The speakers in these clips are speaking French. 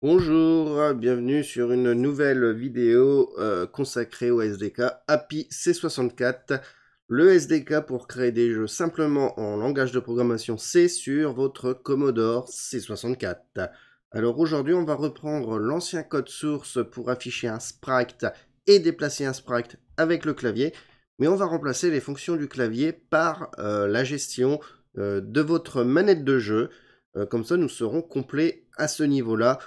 Bonjour, bienvenue sur une nouvelle vidéo euh, consacrée au SDK API C64. Le SDK pour créer des jeux simplement en langage de programmation C sur votre Commodore C64. Alors aujourd'hui, on va reprendre l'ancien code source pour afficher un sprite et déplacer un sprite avec le clavier, mais on va remplacer les fonctions du clavier par euh, la gestion euh, de votre manette de jeu. comme ça, nous serons complets à ce niveau-là.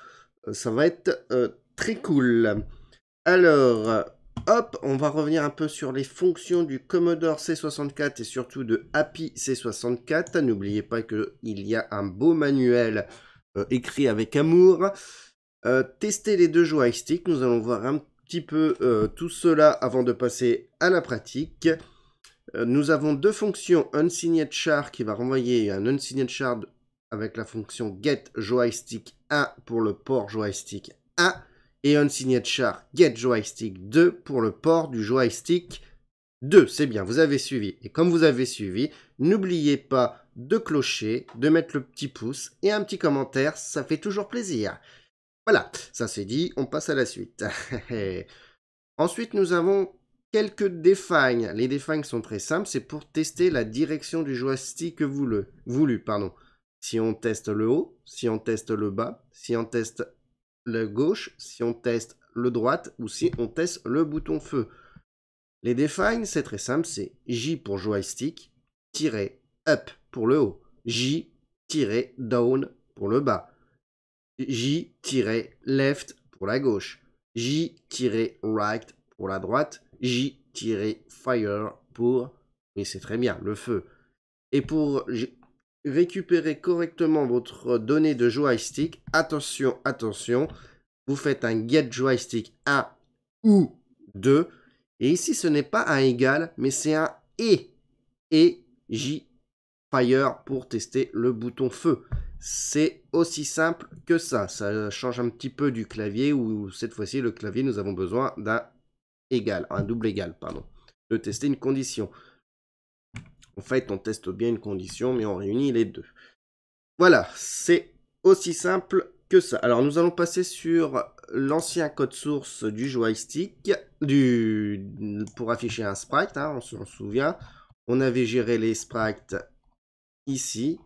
Euh, ça va être euh, très cool. Alors, hop, on va revenir un peu sur les fonctions du Commodore C64 et surtout de Happy C64. N'oubliez pas qu'il y a un beau manuel euh, écrit avec amour. Euh, tester les deux joysticks, nous allons voir un petit peu tout cela avant de passer à la pratique nous avons deux fonctions unsigned char qui va renvoyer un unsigned char avec la fonction get joystick 1 pour le port joystick 1 et char get joystick 2 pour le port du joystick 2. C'est bien, vous avez suivi. Et comme vous avez suivi, n'oubliez pas de clocher, de mettre le petit pouce et un petit commentaire, ça fait toujours plaisir. Voilà, ça c'est dit, on passe à la suite. Ensuite, nous avons quelques défagnes. Les défagnes sont très simples, c'est pour tester la direction du joystick voulu. voulu pardon si on teste le haut, si on teste le bas, si on teste le gauche, si on teste le droite ou si on teste le bouton feu. Les defines, c'est très simple, c'est J pour joystick, tirer up pour le haut, J tiré down pour le bas, J tiré left pour la gauche, J tiré right pour la droite, J tiré fire pour, Et c'est très bien, le feu. Et pour récupérez correctement votre donnée de joystick, attention, attention, vous faites un get joystick 1 ou 2. Et ici, ce n'est pas un égal, mais c'est un et. Et J fire pour tester le bouton feu. C'est aussi simple que ça. Ça change un petit peu du clavier où cette fois-ci, le clavier, nous avons besoin d'un égal, un double égal, pardon, de tester une condition. En fait, on teste bien une condition, mais on réunit les deux. Voilà, c'est aussi simple que ça. Alors, nous allons passer sur l'ancien code source du joystick pour afficher un sprite, hein, on s'en souvient. On avait géré les sprites ici.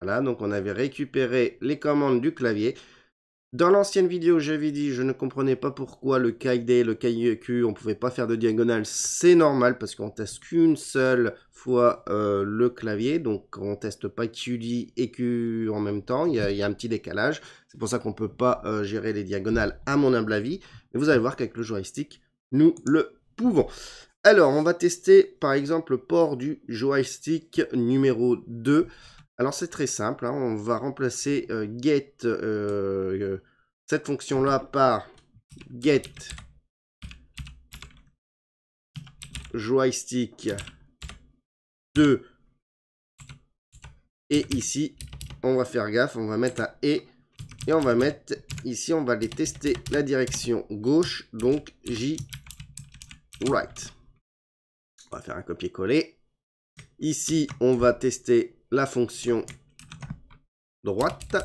Voilà, donc on avait récupéré les commandes du clavier. Dans l'ancienne vidéo, j'avais dit je ne comprenais pas pourquoi le KID le Q, on ne pouvait pas faire de diagonale. C'est normal parce qu'on teste qu'une seule fois euh, le clavier. Donc on teste pas QD et Q en même temps. Il y, a, un petit décalage. C'est pour ça qu'on ne peut pas euh, gérer les diagonales à mon humble avis. Mais vous allez voir qu'avec le joystick, nous le pouvons. Alors on va tester par exemple le port du joystick numéro 2. Alors c'est très simple, hein. on va remplacer euh, get euh, euh, cette fonction là par get joystick 2 et ici on va faire gaffe, on va mettre un et et on va mettre ici on va aller tester la direction gauche donc J right. On va faire un copier-coller. Ici on va tester la fonction droite,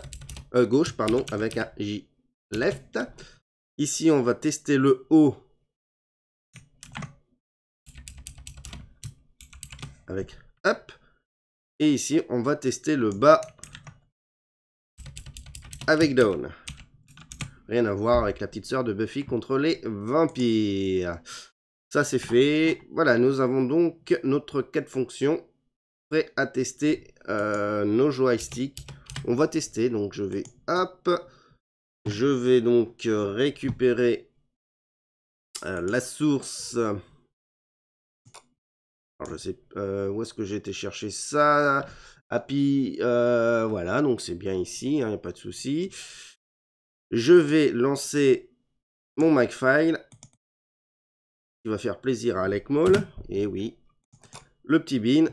euh, gauche, pardon, avec un J left. Ici, on va tester le haut avec up. Et ici, on va tester le bas avec down. Rien à voir avec la petite sœur de Buffy contre les vampires. Ça, c'est fait. Voilà, nous avons donc notre 4 fonctions prêt à tester euh, nos joysticks. On va tester, donc je vais hop. Je vais donc euh, récupérer euh, la source. Alors je sais où est-ce que j'ai été chercher ça. Happy, voilà, donc c'est bien ici, il hein, n'y a pas de souci. Je vais lancer mon file, qui va faire plaisir à Alec Moll. Et oui, le petit bin.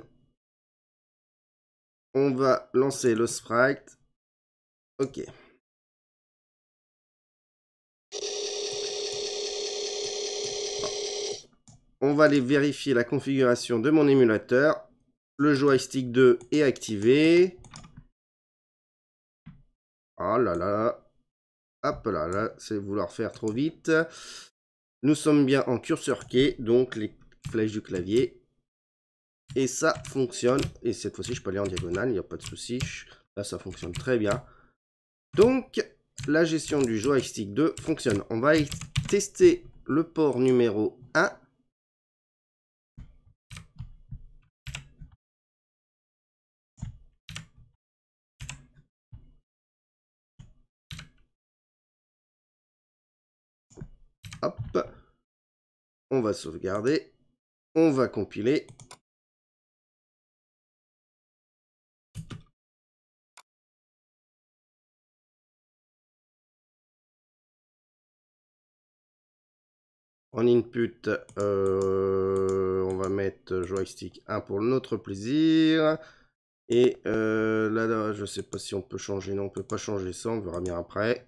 On va lancer le sprite. Ok. On va aller vérifier la configuration de mon émulateur. Le joystick 2 est activé. Oh là là. Hop là là, c'est vouloir faire trop vite. Nous sommes bien en curseur key, donc les flèches du clavier et ça fonctionne. Et cette fois-ci, je peux aller en diagonale, il n'y a pas de souci. Là, ça fonctionne très bien. Donc, la gestion du joystick 2 fonctionne. On va tester le port numéro 1. Hop. On va sauvegarder. On va compiler. input, euh, on va mettre joystick 1 pour notre plaisir. Et euh, là, je sais pas si on peut changer. Non, on peut pas changer ça. On verra bien après.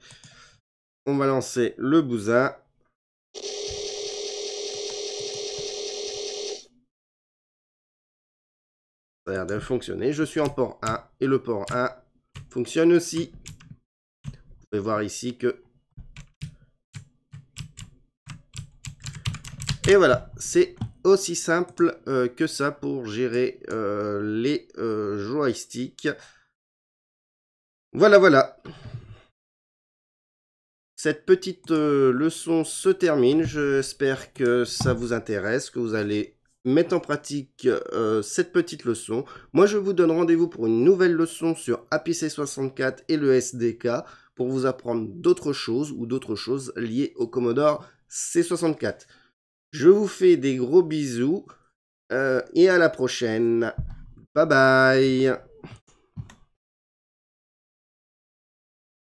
On va lancer le bousin. Ça a l'air de fonctionner. Je suis en port 1 et le port 1 fonctionne aussi. Vous pouvez voir ici que Et voilà, c'est aussi simple euh, que ça pour gérer euh, les euh, joysticks. Voilà, voilà. Cette petite leçon se termine. J'espère que ça vous intéresse, que vous allez mettre en pratique cette petite leçon. Moi, je vous donne rendez-vous pour une nouvelle leçon sur APC64 et le SDK pour vous apprendre d'autres choses ou d'autres choses liées au Commodore C64. Je vous fais des gros bisous euh, et à la prochaine. Bye bye